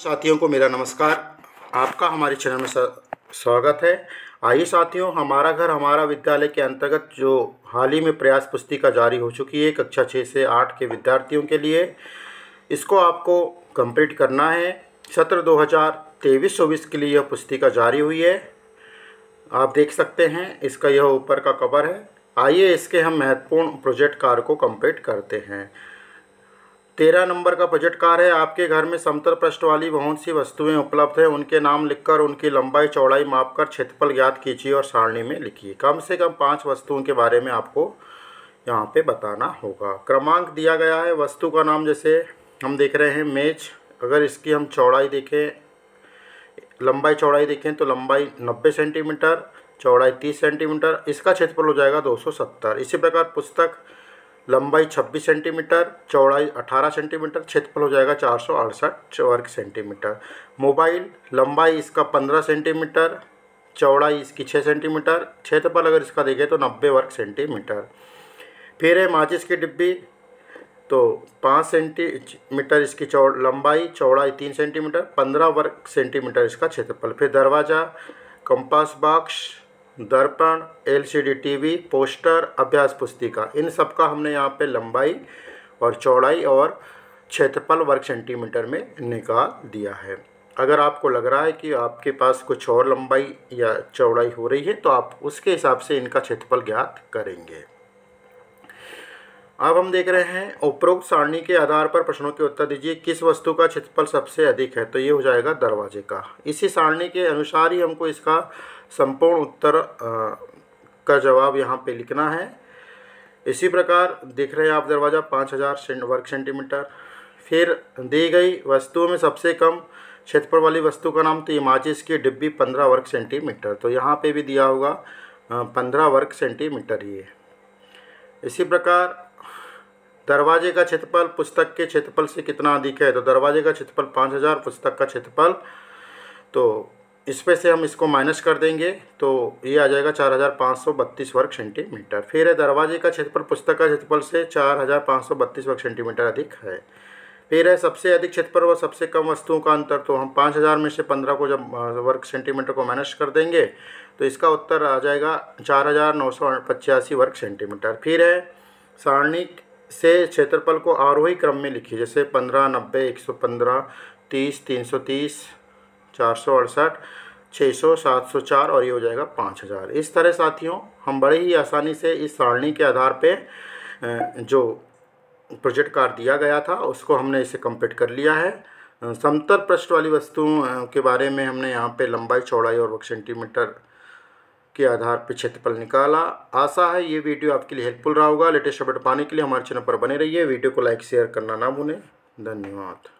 साथियों को मेरा नमस्कार आपका हमारे चैनल में स्वागत है आइए साथियों हमारा घर हमारा विद्यालय के अंतर्गत जो हाल ही में प्रयास पुस्तिका जारी हो चुकी है कक्षा छः से आठ के विद्यार्थियों के लिए इसको आपको कंप्लीट करना है सत्र दो हज़ार तेईस चौबीस के लिए यह पुस्तिका जारी हुई है आप देख सकते हैं इसका यह ऊपर का कवर है आइए इसके हम महत्वपूर्ण प्रोजेक्ट कार्य को कम्प्लीट करते हैं तेरह नंबर का बजट कार है आपके घर में समतल पृष्ठ वाली बहुत सी वस्तुएं उपलब्ध हैं उनके नाम लिखकर उनकी लंबाई चौड़ाई मापकर क्षेत्रफल ज्ञात कीजिए और सारणी में लिखिए कम से कम पाँच वस्तुओं के बारे में आपको यहाँ पे बताना होगा क्रमांक दिया गया है वस्तु का नाम जैसे हम देख रहे हैं मेज अगर इसकी हम चौड़ाई देखें लंबाई चौड़ाई देखें तो लंबाई नब्बे सेंटीमीटर चौड़ाई तीस सेंटीमीटर इसका क्षेत्रफल हो जाएगा दो सौ सत्तर इसी प्रकार पुस्तक लंबाई 26 सेंटीमीटर चौड़ाई 18 सेंटीमीटर क्षेत्रफल हो जाएगा चार सौ अड़सठ वर्ग सेंटीमीटर मोबाइल लंबाई इसका 15 सेंटीमीटर चौड़ाई इसकी 6 सेंटीमीटर क्षेत्रफल अगर इसका देखें तो 90 वर्ग सेंटीमीटर फिर है माचिस की डिब्बी तो पाँच सेंटीमीटर इसकी चौड़ लंबाई चौड़ाई तीन सेंटीमीटर पंद्रह वर्ग सेंटीमीटर इसका क्षेत्रफल फिर दरवाज़ा कंपास बॉक्स दर्पण एलसीडी टीवी पोस्टर अभ्यास पुस्तिका इन सब का हमने यहाँ पे लंबाई और चौड़ाई और क्षेत्रफल वर्ग सेंटीमीटर में निकाल दिया है अगर आपको लग रहा है कि आपके पास कुछ और लंबाई या चौड़ाई हो रही है तो आप उसके हिसाब से इनका क्षेत्रफल ज्ञात करेंगे अब हम देख रहे हैं उपरोक्त सारणी के आधार पर प्रश्नों के उत्तर दीजिए किस वस्तु का क्षेत्रफल सबसे अधिक है तो ये हो जाएगा दरवाजे का इसी सारणी के अनुसार ही हमको इसका संपूर्ण उत्तर का जवाब यहाँ पे लिखना है इसी प्रकार देख रहे हैं आप दरवाज़ा पाँच हज़ार वर्ग सेंटीमीटर फिर दी गई वस्तुओं में सबसे कम क्षेत्रफल वाली वस्तु का नाम तो ये माचिस की डिब्बी पंद्रह वर्ग सेंटीमीटर तो यहाँ पर भी दिया होगा पंद्रह वर्ग सेंटीमीटर ये इसी प्रकार दरवाजे का क्षेत्रफल पुस्तक के क्षेत्रफल से कितना अधिक है तो दरवाजे का क्षेत्रफल पाँच हज़ार पुस्तक का क्षेत्रफल तो इसमें से हम इसको माइनस कर देंगे तो ये आ जाएगा चार हज़ार पाँच सौ बत्तीस वर्ग सेंटीमीटर फिर है दरवाजे का क्षेत्रफल पुस्तक का क्षेत्रफल से चार हज़ार पाँच सौ बत्तीस वर्ग सेंटीमीटर अधिक है फिर है सबसे अधिक क्षेत्रफल व सबसे कम वस्तुओं का अंतर तो हम पाँच हज़ार में से पंद्रह को जब वर्ग सेंटीमीटर को माइनस कर देंगे तो इसका उत्तर आ जाएगा चार हज़ार नौ सौ पचासी वर्ग सेंटीमीटर फिर है सारणिक से क्षेत्रफल को आरोही क्रम में लिखिए जैसे पंद्रह नब्बे एक सौ पंद्रह तीस तीन सौ तीस चार सौ अड़सठ छः सौ सात सौ चार और ये हो जाएगा पाँच हज़ार इस तरह साथियों हम बड़े ही आसानी से इस सारणी के आधार पे जो प्रोजेक्ट कार्ड दिया गया था उसको हमने इसे कंप्लीट कर लिया है समतर पृष्ठ वाली वस्तुओं के बारे में हमने यहाँ पे लंबाई चौड़ाई और वर्ग सेंटीमीटर के आधार पर क्षेत्रफल निकाला आशा है ये वीडियो आपके लिए हेल्पफुल रहा होगा लेटेस्ट अपडेट पाने के लिए हमारे चैनल पर बने रहिए वीडियो को लाइक शेयर करना ना भूलें धन्यवाद